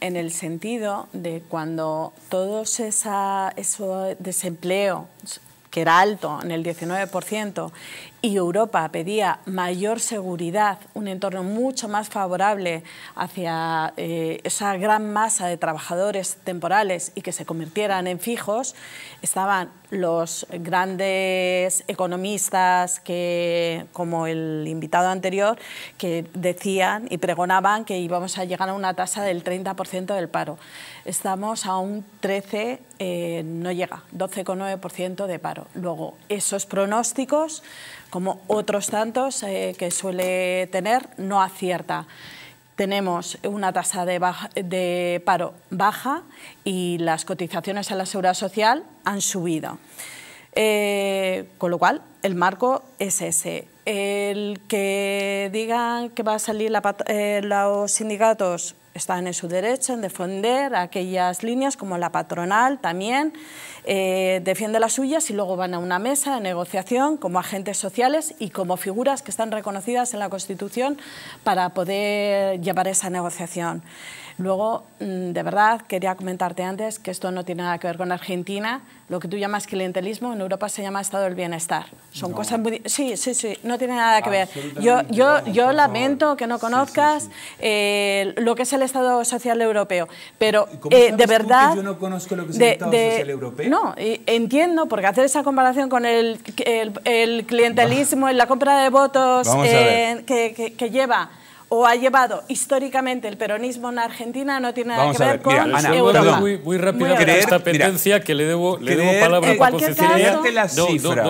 En el sentido de cuando todo ese desempleo que era alto, en el 19%, y Europa pedía mayor seguridad, un entorno mucho más favorable hacia eh, esa gran masa de trabajadores temporales y que se convirtieran en fijos, estaban los grandes economistas que, como el invitado anterior, que decían y pregonaban que íbamos a llegar a una tasa del 30% del paro. Estamos a un 13, eh, no llega, 12,9% de paro luego esos pronósticos, como otros tantos eh, que suele tener, no acierta tenemos una tasa de, paro baja y las cotizaciones a la seguridad social han subido. Eh, con lo cual, el marco es ese. El que digan que va a salir eh, los sindicatos están en su derecho en defender aquellas líneas, como la patronal también, eh, defiende las suyas y luego van a una mesa de negociación como agentes sociales y como figuras que están reconocidas en la Constitución para poder llevar esa negociación. Luego, mm, de verdad, quería comentarte antes que esto no tiene nada que ver con Argentina. Lo que tú llamas clientelismo, en Europa se llama estado del bienestar. Son cosas muy... Sí, sí, sí, no tiene nada que ver. Yo, yo, yo lamento que no conozcas eh, lo que es el Estado Social Europeo, pero eh, de verdad... yo no conozco lo que es el Estado Social Europeo. No, entiendo, porque hacer esa comparación con el, clientelismo en la compra de votos eh, que lleva o ha llevado históricamente el peronismo en Argentina no tiene nada que ver, con mira, Ana, Europa. Muy, rápido, con esta pendencia que le debo, le debo palabra a cualquier las no, no, no, me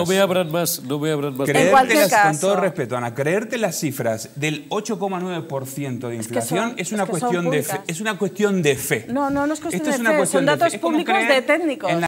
más, no a hablar más. cualquier caso, con todo respeto, Ana, creerte las cifras del 8,9% de inflación es, una cuestión de fe, es una cuestión de fe. No, no, no es cuestión de fe, son datos públicos de técnicos.